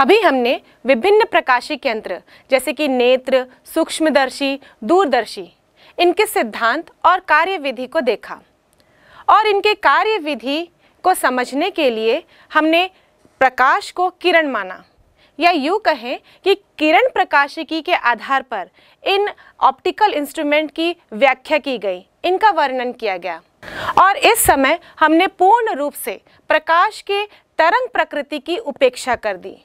अभी हमने विभिन्न प्रकाशिक यंत्र जैसे कि नेत्र सूक्ष्मदर्शी दूरदर्शी इनके सिद्धांत और कार्यविधि को देखा और इनके कार्यविधि को समझने के लिए हमने प्रकाश को किरण माना या यूँ कहें कि किरण प्रकाशिकी के आधार पर इन ऑप्टिकल इंस्ट्रूमेंट की व्याख्या की गई इनका वर्णन किया गया और इस समय हमने पूर्ण रूप से प्रकाश के तरंग प्रकृति की उपेक्षा कर दी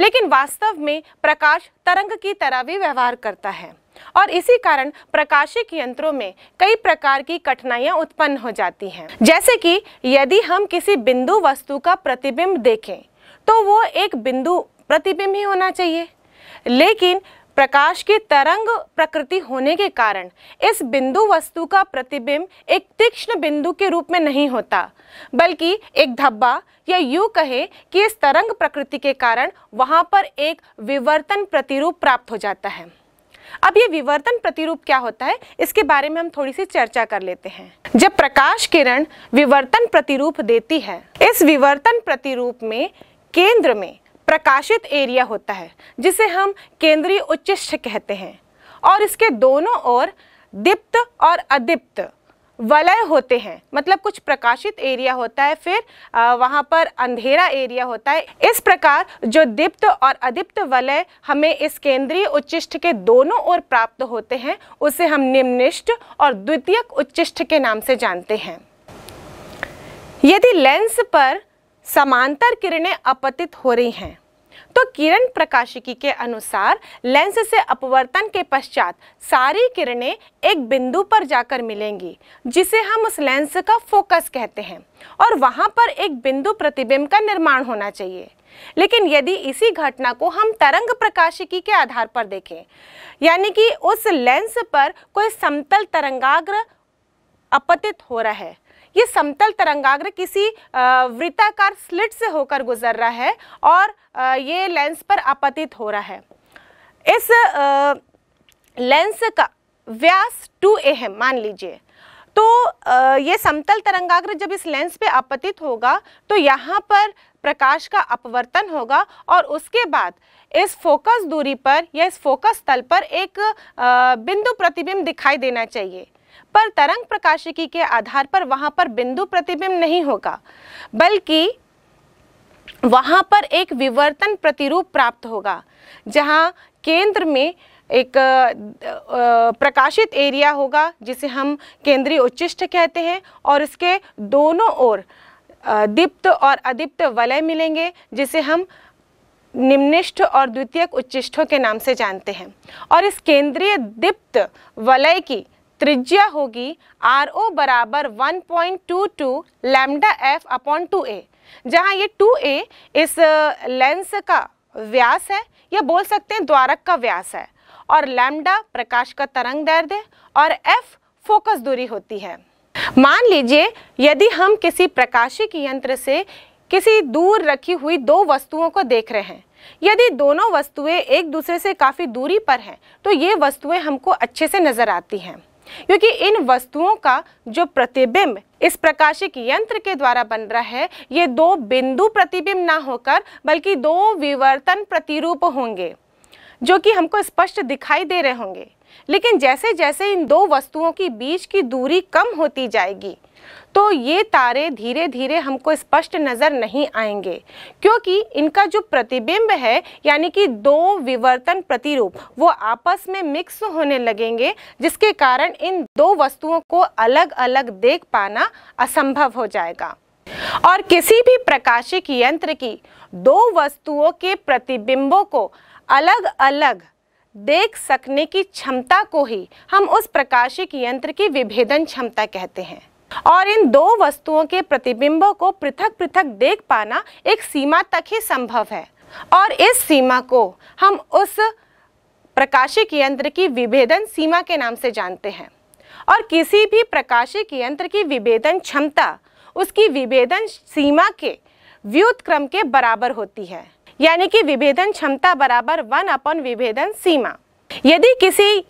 लेकिन वास्तव में प्रकाश तरंग की तरह भी व्यवहार करता है और इसी कारण प्रकाशिक यंत्रों में कई प्रकार की कठिनाइयां उत्पन्न हो जाती हैं जैसे कि यदि हम किसी बिंदु वस्तु का प्रतिबिंब देखें तो वो एक बिंदु प्रतिबिंब ही होना चाहिए लेकिन प्रकाश की तरंग प्रकृति होने के कारण इस बिंदु वस्तु का प्रतिबिंब एक तीक्ष्ण बिंदु के रूप में नहीं होता बल्कि एक धब्बा या यू कहे कि इस तरंग प्रकृति के कारण वहां पर एक विवर्तन प्रतिरूप प्राप्त हो जाता है अब ये विवर्तन प्रतिरूप क्या होता है इसके बारे में हम थोड़ी सी चर्चा कर लेते हैं जब प्रकाश किरण विवर्तन प्रतिरूप देती है इस विवर्तन प्रतिरूप में केंद्र में प्रकाशित एरिया होता है जिसे हम केंद्रीय उच्चिष्ठ कहते हैं और इसके दोनों ओर दीप्त और अदीप्त वलय होते हैं मतलब कुछ प्रकाशित एरिया होता है फिर वहाँ पर अंधेरा एरिया होता है इस प्रकार जो दीप्त और अदीप्त वलय हमें इस केंद्रीय उच्चिष्ट के दोनों ओर प्राप्त होते हैं उसे हम निम्निष्ठ और द्वितीयक उच्चिष्ठ के नाम से जानते हैं यदि लेंस पर समांतर किरणें अपतित हो रही हैं तो किरण प्रकाशिकी के अनुसार लेंस से अपवर्तन के पश्चात सारी किरणें एक बिंदु पर जाकर मिलेंगी जिसे हम उस लेंस का फोकस कहते हैं और वहाँ पर एक बिंदु प्रतिबिंब का निर्माण होना चाहिए लेकिन यदि इसी घटना को हम तरंग प्रकाशिकी के आधार पर देखें यानी कि उस लेंस पर कोई समतल तरंगाग्र अपतित हो रहा है ये समतल तरंगाग्र किसी वृत्ताकार स्लिट से होकर गुजर रहा है और ये लेंस पर आपतित हो रहा है इस लेंस का व्यास ए है मान लीजिए तो ये समतल तरंगाग्र जब इस लेंस पे आपतित होगा तो यहाँ पर प्रकाश का अपवर्तन होगा और उसके बाद इस फोकस दूरी पर या इस फोकस तल पर एक बिंदु प्रतिबिंब दिखाई देना चाहिए पर तरंग प्रकाशिकी के आधार पर वहां पर बिंदु प्रतिबिंब नहीं होगा बल्कि वहां पर एक विवर्तन प्रतिरूप प्राप्त होगा जहां केंद्र में एक प्रकाशित एरिया होगा जिसे हम केंद्रीय उच्चिष्ट कहते हैं और इसके दोनों ओर दीप्त और अदीप्त वलय मिलेंगे जिसे हम निम्निष्ठ और द्वितीयक उच्चिष्ठों के नाम से जानते हैं और इस केंद्रीय दीप्त वलय की त्रिज्या होगी आर ओ बराबर one point two two lambda F upon two A जहाँ ये टू ए इस लेंस का व्यास है या बोल सकते हैं द्वारक का व्यास है और लैम्डा प्रकाश का तरंग दर्द है और एफ फोकस दूरी होती है मान लीजिए यदि हम किसी प्रकाशिक यंत्र से किसी दूर रखी हुई दो वस्तुओं को देख रहे हैं यदि दोनों वस्तुएं एक दूसरे से काफ़ी दूरी पर हैं तो ये वस्तुएं हमको अच्छे से नज़र आती हैं क्योंकि इन वस्तुओं का जो प्रतिबिंब इस प्रकाशिक यंत्र के द्वारा बन रहा है ये दो बिंदु प्रतिबिंब ना होकर बल्कि दो विवर्तन प्रतिरूप होंगे जो कि हमको स्पष्ट दिखाई दे रहे होंगे लेकिन जैसे जैसे इन दो वस्तुओं की बीच की दूरी कम होती जाएगी तो ये तारे धीरे धीरे हमको स्पष्ट नज़र नहीं आएंगे क्योंकि इनका जो प्रतिबिंब है यानी कि दो विवर्तन प्रतिरूप वो आपस में मिक्स होने लगेंगे जिसके कारण इन दो वस्तुओं को अलग अलग देख पाना असंभव हो जाएगा और किसी भी प्रकाशिक यंत्र की दो वस्तुओं के प्रतिबिंबों को अलग अलग देख सकने की क्षमता को ही हम उस प्रकाशिक यंत्र की विभेदन क्षमता कहते हैं और इन दो वस्तुओं के प्रतिबिंबों को पृथक पृथक देख पाना एक सीमा तक ही संभव है और इस सीमा को हम उस प्रकाशिक यंत्र की विभेदन सीमा के नाम से जानते हैं और किसी भी प्रकाशिक यंत्र की विभेदन क्षमता उसकी विभेदन सीमा के व्युतक्रम के बराबर होती है यानी कि विभेदन क्षमता बराबर वन अपन विभेदन सीमा यदि किसी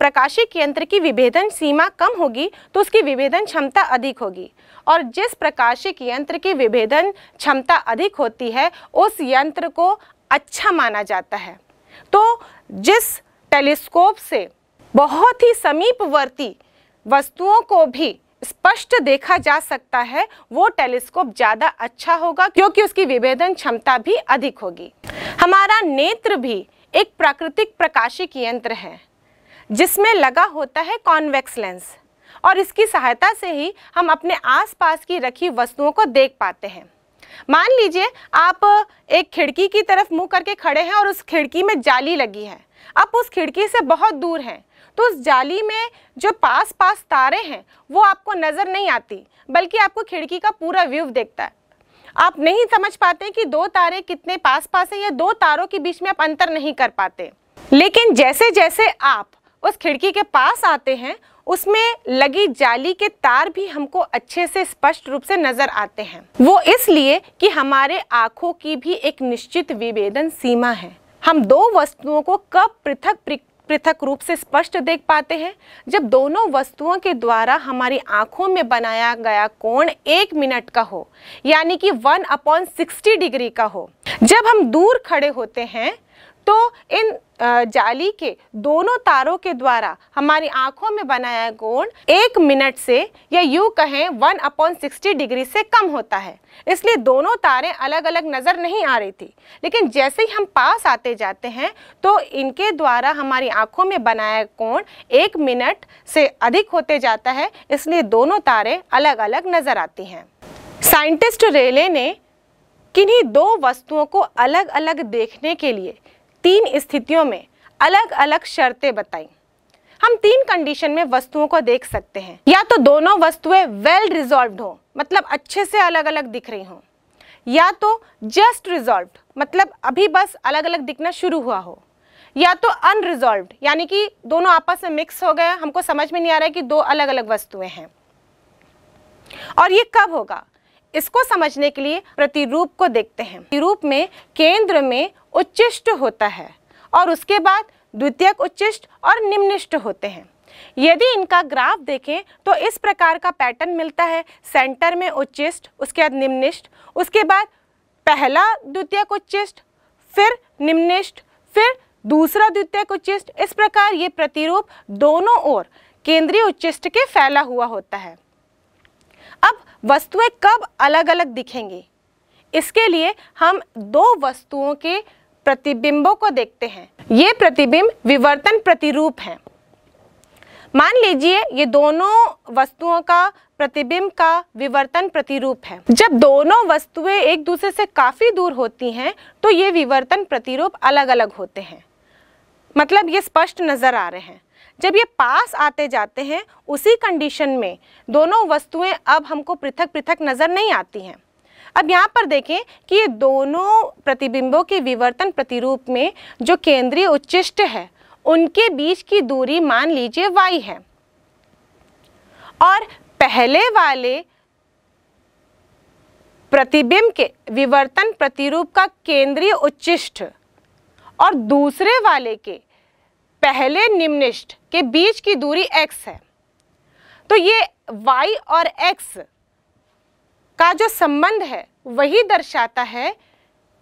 प्रकाशिक यंत्र की विभेदन सीमा कम होगी तो उसकी विभेदन क्षमता अधिक होगी और जिस प्रकाशिक यंत्र की विभेदन क्षमता अधिक होती है उस यंत्र को अच्छा माना जाता है तो जिस टेलीस्कोप से बहुत ही समीपवर्ती वस्तुओं को भी स्पष्ट देखा जा सकता है वो टेलीस्कोप ज़्यादा अच्छा होगा क्योंकि उसकी विभेदन क्षमता भी अधिक होगी हमारा नेत्र भी एक प्राकृतिक प्रकाशिक यंत्र है जिसमें लगा होता है कॉन्वेक्स लेंस और इसकी सहायता से ही हम अपने आसपास की रखी वस्तुओं को देख पाते हैं मान लीजिए आप एक खिड़की की तरफ मुंह करके खड़े हैं और उस खिड़की में जाली लगी है आप उस खिड़की से बहुत दूर हैं तो उस जाली में जो पास पास तारे हैं वो आपको नज़र नहीं आती बल्कि आपको खिड़की का पूरा व्यू देखता है आप नहीं समझ पाते कि दो तारे कितने पास पास हैं या दो तारों के बीच में आप अंतर नहीं कर पाते लेकिन जैसे जैसे आप उस खिड़की के पास आते हैं उसमें लगी जाली के तार भी हमको अच्छे से स्पष्ट रूप से नजर आते हैं वो इसलिए कि हमारे आँखों की भी एक निश्चित विभेदन सीमा है हम दो वस्तुओं को कब पृथक पृथक रूप से स्पष्ट देख पाते हैं जब दोनों वस्तुओं के द्वारा हमारी आंखों में बनाया गया कोण एक मिनट का हो यानी कि वन अपॉन सिक्सटी डिग्री का हो जब हम दूर खड़े होते हैं तो इन जाली के दोनों तारों के द्वारा हमारी आंखों में बनाया कोण एक मिनट से या यूँ कहें वन अपॉन सिक्सटी डिग्री से कम होता है इसलिए दोनों तारे अलग अलग नज़र नहीं आ रही थी लेकिन जैसे ही हम पास आते जाते हैं तो इनके द्वारा हमारी आंखों में बनाया कोण एक मिनट से अधिक होते जाता है इसलिए दोनों तारे अलग अलग नज़र आती हैं साइंटिस्ट रेले ने किन्हीं दो वस्तुओं को अलग अलग देखने के लिए तीन स्थितियों में अलग अलग शर्तें बताई हम तीन कंडीशन में वस्तुओं को देख सकते हैं या तो दोनों वस्तुएं वेल रिजॉल्व हो मतलब अच्छे से अलग अलग दिख रही हों या तो जस्ट रिजॉल्व मतलब अभी बस अलग अलग दिखना शुरू हुआ हो या तो अनरिजॉल्व यानी कि दोनों आपस में मिक्स हो गए हमको समझ में नहीं आ रहा है कि दो अलग अलग वस्तुएं हैं और ये कब होगा इसको समझने के लिए प्रतिरूप को देखते हैं प्रतिरूप में केंद्र में उच्चिष्ट होता है और उसके बाद द्वितीयक उच्चिष्ट और निम्निष्ट होते हैं यदि इनका ग्राफ देखें तो इस प्रकार का पैटर्न मिलता है सेंटर में उच्चिष्ट उसके बाद निम्निष्ट उसके बाद पहला द्वितीयक उच्चिष्ट फिर निम्निष्ट फिर दूसरा द्वितीयक उच्चिष्ट इस प्रकार ये प्रतिरूप दोनों ओर केंद्रीय उच्चिष्ट के फैला हुआ होता है अब वस्तुएं कब अलग अलग दिखेंगी इसके लिए हम दो वस्तुओं के प्रतिबिंबों को देखते हैं ये प्रतिबिंब विवर्तन प्रतिरूप हैं मान लीजिए ये दोनों वस्तुओं का प्रतिबिंब का विवर्तन प्रतिरूप है जब दोनों वस्तुएं एक दूसरे से काफ़ी दूर होती हैं तो ये विवर्तन प्रतिरूप अलग अलग होते हैं मतलब ये स्पष्ट नज़र आ रहे हैं जब ये पास आते जाते हैं उसी कंडीशन में दोनों वस्तुएं अब हमको पृथक पृथक नज़र नहीं आती हैं अब यहाँ पर देखें कि ये दोनों प्रतिबिंबों के विवर्तन प्रतिरूप में जो केंद्रीय उच्चिष्ट है उनके बीच की दूरी मान लीजिए y है और पहले वाले प्रतिबिंब के विवर्तन प्रतिरूप का केंद्रीय उच्चिष्ट और दूसरे वाले के पहले निम्निष्ठ के बीच की दूरी x है तो ये y और x का जो संबंध है वही दर्शाता है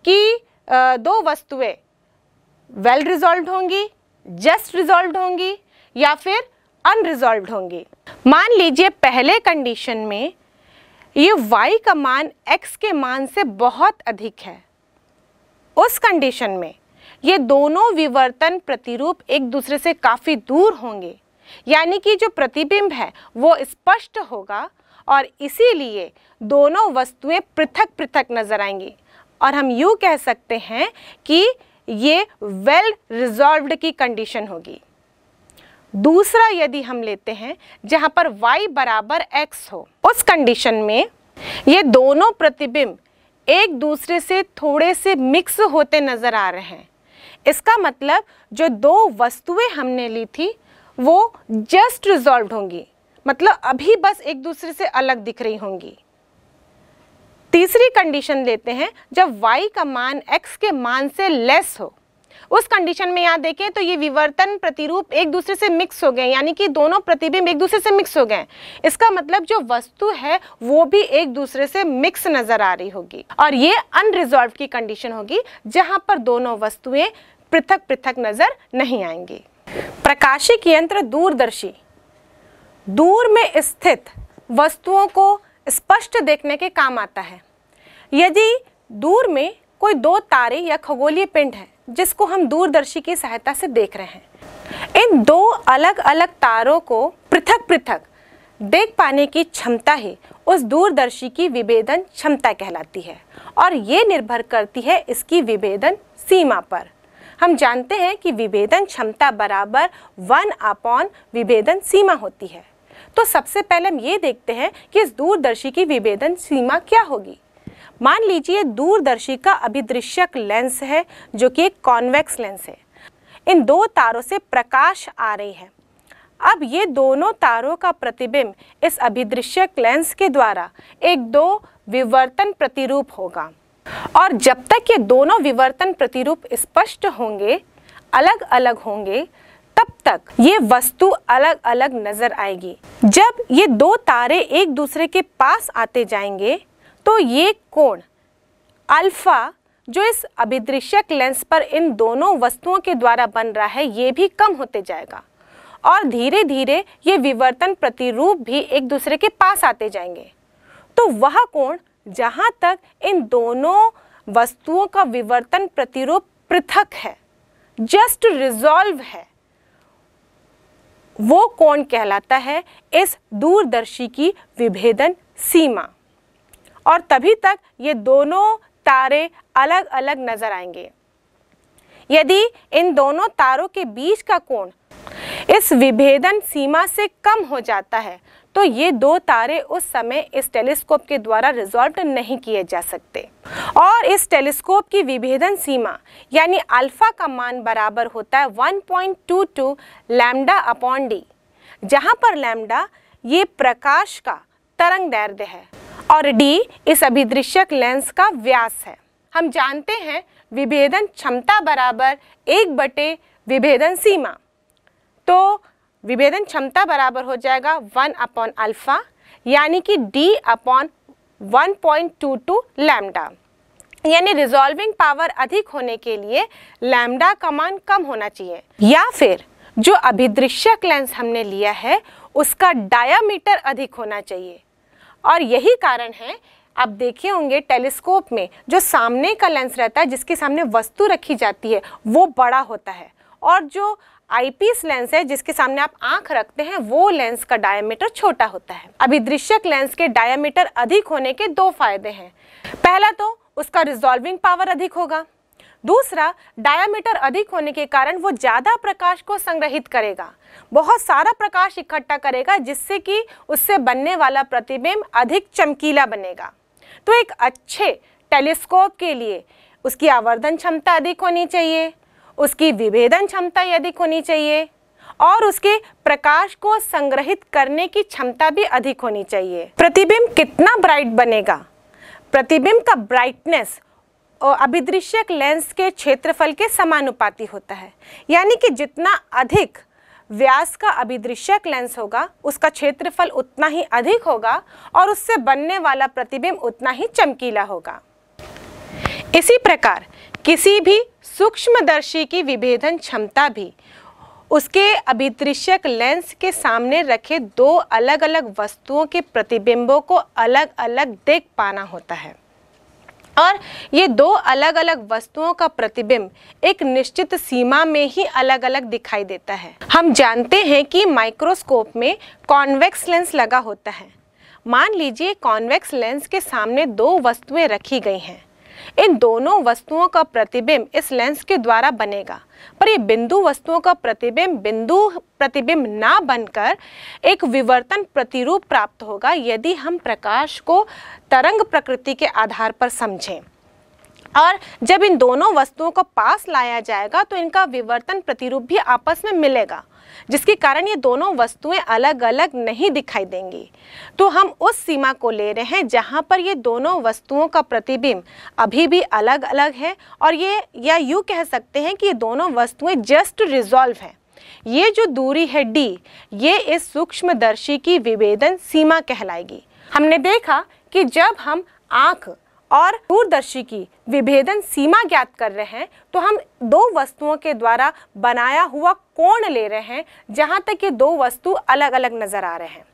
कि दो वस्तुएं वेल रिजॉल्व होंगी जस्ट रिजॉल्व होंगी या फिर अनरिजॉल्व होंगी मान लीजिए पहले कंडीशन में ये y का मान x के मान से बहुत अधिक है उस कंडीशन में ये दोनों विवर्तन प्रतिरूप एक दूसरे से काफ़ी दूर होंगे यानी कि जो प्रतिबिंब है वो स्पष्ट होगा और इसीलिए दोनों वस्तुएं पृथक पृथक नज़र आएंगी और हम यूँ कह सकते हैं कि ये वेल रिजॉल्व्ड की कंडीशन होगी दूसरा यदि हम लेते हैं जहाँ पर y बराबर x हो उस कंडीशन में ये दोनों प्रतिबिंब एक दूसरे से थोड़े से मिक्स होते नज़र आ रहे हैं इसका मतलब जो दो वस्तुएं हमने ली थी वो जस्ट रिजॉल्व होंगी मतलब अभी बस एक दूसरे से अलग दिख रही होंगी तीसरी कंडीशन लेते हैं जब y का मान x के मान से लेस हो उस कंडीशन में यहाँ देखें तो ये विवर्तन प्रतिरूप एक दूसरे से मिक्स हो गए यानी कि दोनों प्रतिबिंब एक दूसरे से मिक्स हो गए इसका मतलब जो वस्तु है वो भी एक दूसरे से मिक्स नजर आ रही होगी और ये अनरिजॉल्व की कंडीशन होगी जहां पर दोनों वस्तुएं पृथक पृथक नजर नहीं आएंगी प्रकाशिक यंत्र दूरदर्शी दूर में स्थित वस्तुओं को स्पष्ट देखने के काम आता है यदि दूर में कोई दो तारे या खगोलीय पिंड है जिसको हम दूरदर्शी की सहायता से देख रहे हैं इन दो अलग अलग तारों को पृथक पृथक देख पाने की क्षमता ही उस दूरदर्शी की विभेदन क्षमता कहलाती है और ये निर्भर करती है इसकी विभेदन सीमा पर हम जानते हैं कि विभेदन क्षमता बराबर वन अपॉन विभेदन सीमा होती है तो सबसे पहले हम ये देखते हैं कि इस दूरदर्शी की विभेदन सीमा क्या होगी मान लीजिए दूरदर्शी का अभिदृश्यक लेंस है जो कि एक कॉन्वेक्स लेंस है इन दो तारों से प्रकाश आ रही है अब ये दोनों तारों का प्रतिबिंब इस अभिदृश्यक लेंस के द्वारा एक दो विवर्तन प्रतिरूप होगा और जब तक ये दोनों विवर्तन प्रतिरूप स्पष्ट होंगे अलग अलग होंगे तब तक ये वस्तु अलग अलग नजर आएगी जब ये दो तारे एक दूसरे के पास आते जाएंगे तो ये कोण अल्फा जो इस अभिदृश्यक लेंस पर इन दोनों वस्तुओं के द्वारा बन रहा है ये भी कम होते जाएगा और धीरे धीरे ये विवर्तन प्रतिरूप भी एक दूसरे के पास आते जाएंगे तो वह कोण जहाँ तक इन दोनों वस्तुओं का विवर्तन प्रतिरूप पृथक है जस्ट रिजॉल्व है वो कौन कहलाता है इस दूरदर्शी की विभेदन सीमा और तभी तक ये दोनों तारे अलग अलग नजर आएंगे यदि इन दोनों तारों के बीच का कोण इस विभेदन सीमा से कम हो जाता है तो ये दो तारे उस समय इस टेलीस्कोप के द्वारा रिजॉल्व नहीं किए जा सकते और इस टेलीस्कोप की विभेदन सीमा यानी अल्फा का मान बराबर होता है 1.22 लैमडा अपॉन डी जहाँ पर लैमडा ये प्रकाश का तरंग दैर्ध्य है और डी इस अभिदृश्यक लेंस का व्यास है हम जानते हैं विभेदन क्षमता बराबर एक बटे विभेदन सीमा तो विभेदन क्षमता बराबर हो जाएगा वन अपॉन अल्फ़ा यानी कि D upon one point two two lambda यानी रिजॉल्विंग पावर अधिक होने के लिए लैमडा का मान कम होना चाहिए या फिर जो अभिदृश्यक लेंस हमने लिया है उसका डायामीटर अधिक होना चाहिए और यही कारण है आप देखे होंगे टेलीस्कोप में जो सामने का लेंस रहता है जिसके सामने वस्तु रखी जाती है वो बड़ा होता है और जो आईपीस लेंस है जिसके सामने आप आंख रखते हैं वो लेंस का डायमीटर छोटा होता है अभिदृश्यक लेंस के डायमीटर अधिक होने के दो फायदे हैं पहला तो उसका रिजॉल्विंग पावर अधिक होगा दूसरा डायामीटर अधिक होने के कारण वो ज़्यादा प्रकाश को संग्रहित करेगा बहुत सारा प्रकाश इकट्ठा करेगा जिससे कि उससे बनने वाला प्रतिबिंब अधिक चमकीला बनेगा तो एक अच्छे टेलीस्कोप के लिए उसकी आवर्धन क्षमता अधिक होनी चाहिए उसकी विभेदन क्षमता अधिक होनी चाहिए और उसके प्रकाश को संग्रहित करने की क्षमता भी अधिक होनी चाहिए प्रतिबिंब कितना ब्राइट बनेगा प्रतिबिंब का ब्राइटनेस अभिदृश्यक लेंस के क्षेत्रफल के समानुपाती होता है यानी कि जितना अधिक व्यास का अभिदृश्यक लेंस होगा उसका क्षेत्रफल उतना ही अधिक होगा और उससे बनने वाला प्रतिबिंब उतना ही चमकीला होगा इसी प्रकार किसी भी सूक्ष्मदर्शी की विभेदन क्षमता भी उसके अभिदृश्यक लेंस के सामने रखे दो अलग अलग वस्तुओं के प्रतिबिंबों को अलग अलग देख पाना होता है और ये दो अलग अलग वस्तुओं का प्रतिबिंब एक निश्चित सीमा में ही अलग अलग दिखाई देता है हम जानते हैं कि माइक्रोस्कोप में कॉन्वेक्स लेंस लगा होता है मान लीजिए कॉन्वेक्स लेंस के सामने दो वस्तुएं रखी गई हैं इन दोनों वस्तुओं का प्रतिबिंब इस लेंस के द्वारा बनेगा पर ये बिंदु वस्तुओं का प्रतिबिंब बिंदु प्रतिबिंब ना बनकर एक विवर्तन प्रतिरूप प्राप्त होगा यदि हम प्रकाश को तरंग प्रकृति के आधार पर समझें और जब इन दोनों वस्तुओं को पास लाया जाएगा तो इनका विवर्तन प्रतिरूप भी आपस में मिलेगा जिसके कारण ये दोनों वस्तुएं अलग अलग नहीं दिखाई देंगी तो हम उस सीमा को ले रहे हैं जहां पर ये दोनों वस्तुओं का प्रतिबिंब अभी भी अलग अलग है और ये या यू कह सकते हैं कि ये दोनों वस्तुएं जस्ट रिजॉल्व हैं ये जो दूरी है डी ये इस सूक्ष्मदर्शी की विभेदन सीमा कहलाएगी हमने देखा कि जब हम आँख और दूरदर्शी की विभेदन सीमा ज्ञात कर रहे हैं तो हम दो वस्तुओं के द्वारा बनाया हुआ कोण ले रहे हैं जहाँ तक ये दो वस्तु अलग अलग नज़र आ रहे हैं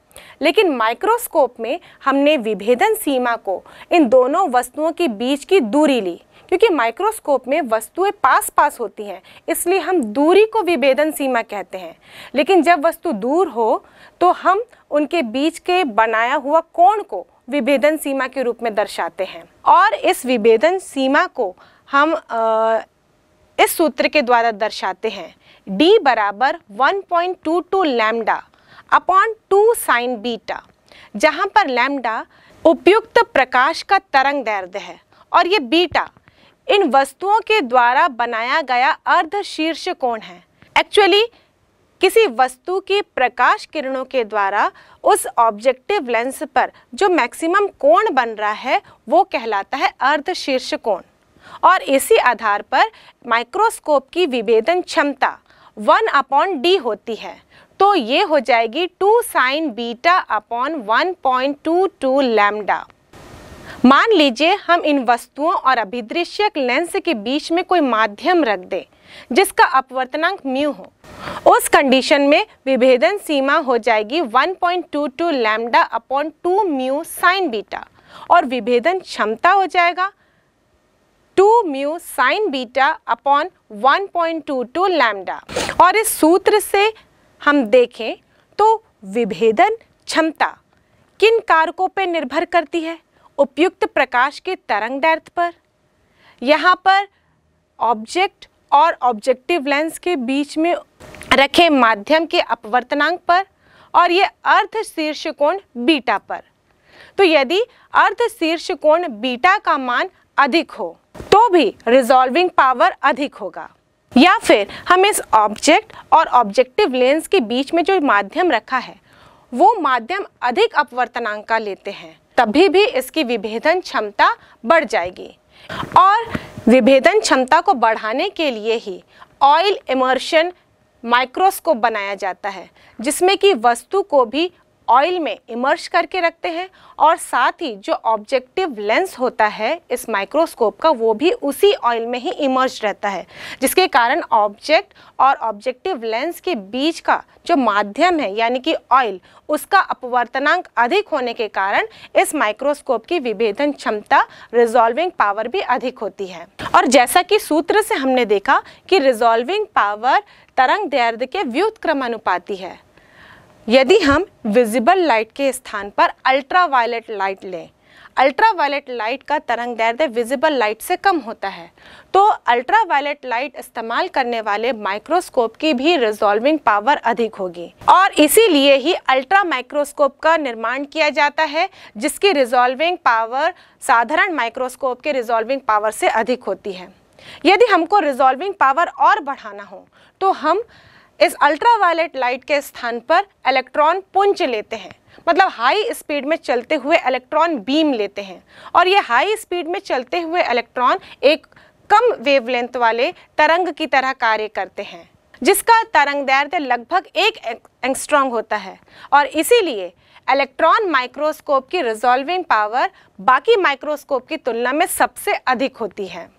लेकिन माइक्रोस्कोप में हमने विभेदन सीमा को इन दोनों वस्तुओं के बीच की दूरी ली क्योंकि माइक्रोस्कोप में वस्तुएं पास पास होती हैं इसलिए हम दूरी को विभेदन सीमा कहते हैं लेकिन जब वस्तु दूर हो तो हम उनके बीच के बनाया हुआ कोण को विभेदन सीमा के रूप में दर्शाते हैं और इस विभेदन सीमा को हम आ, इस सूत्र के द्वारा दर्शाते हैं d बराबर 1.22 two two lambda upon two sine beta जहाँ पर लैमडा उपयुक्त प्रकाश का तरंग दैर्ध्य है और ये बीटा इन वस्तुओं के द्वारा बनाया गया अर्ध शीर्ष कोण है एक्चुअली किसी वस्तु की प्रकाश किरणों के द्वारा उस ऑब्जेक्टिव लेंस पर जो मैक्सिमम कोण बन रहा है वो कहलाता है अर्ध शीर्ष कोण और इसी आधार पर माइक्रोस्कोप की विभेदन क्षमता वन अपॉन डी होती है तो ये हो जाएगी two sine beta upon one point two two lambda मान लीजिए हम इन वस्तुओं और अभिदृश्यक लेंस के बीच में कोई माध्यम रख दें जिसका अपवर्तनांक म्यू हो उस कंडीशन में विभेदन सीमा हो जाएगी 1.22 lambda upon two mu sine beta और विभेदन क्षमता हो जाएगा two mu sine beta upon 1.22 lambda और इस सूत्र से हम देखें तो विभेदन क्षमता किन कारकों पर निर्भर करती है उपयुक्त प्रकाश के तरंग दर्थ पर यहाँ पर ऑब्जेक्ट और ऑब्जेक्टिव लेंस के बीच में रखे माध्यम के अपवर्तनांक पर और ये अर्ध शीर्ष कोण बीटा पर तो यदि अर्ध शीर्ष कोण बीटा का मान अधिक हो तो भी रिजॉल्विंग पावर अधिक होगा या फिर हम इस ऑब्जेक्ट और ऑब्जेक्टिव लेंस के बीच में जो माध्यम रखा है वो माध्यम अधिक अपवर्तनांक का लेते हैं तभी भी इसकी विभेदन क्षमता बढ़ जाएगी और विभेदन क्षमता को बढ़ाने के लिए ही ऑयल इमर्शन माइक्रोस्कोप बनाया जाता है जिसमें कि वस्तु को भी ऑयल में इमर्श करके रखते हैं और साथ ही जो ऑब्जेक्टिव लेंस होता है इस माइक्रोस्कोप का वो भी उसी ऑयल में ही इमर्श रहता है जिसके कारण ऑब्जेक्ट और ऑब्जेक्टिव लेंस के बीच का जो माध्यम है यानी कि ऑयल उसका अपवर्तनांक अधिक होने के कारण इस माइक्रोस्कोप की विभेदन क्षमता रिजॉल्विंग पावर भी अधिक होती है और जैसा कि सूत्र से हमने देखा कि रिजॉल्विंग पावर तरंग दैर्ध्य के क्रमानुपाती है यदि हम विजिबल लाइट के स्थान पर अल्ट्रावायलेट लाइट लें अल्ट्रावायलेट लाइट का तरंग दैर्ध्य विजिबल लाइट से कम होता है तो अल्ट्रावायलेट लाइट इस्तेमाल करने वाले माइक्रोस्कोप की भी रिजॉल्विंग पावर अधिक होगी और इसीलिए ही अल्ट्रा माइक्रोस्कोप का निर्माण किया जाता है जिसकी रिजॉल्विंग पावर साधारण माइक्रोस्कोप के रिजॉल्विंग पावर से अधिक होती है यदि हमको रिजॉल्विंग पावर और बढ़ाना हो तो हम इस अल्ट्रावायलेट लाइट के स्थान पर इलेक्ट्रॉन पुंज लेते हैं मतलब हाई स्पीड में चलते हुए इलेक्ट्रॉन बीम लेते हैं और ये हाई स्पीड में चलते हुए इलेक्ट्रॉन एक कम वेवलेंथ वाले तरंग की तरह कार्य करते हैं जिसका तरंग दैर्ध्य लगभग एक एंगस्ट्रॉन्ग होता है और इसीलिए इलेक्ट्रॉन माइक्रोस्कोप की रिजॉल्विंग पावर बाकी माइक्रोस्कोप की तुलना में सबसे अधिक होती है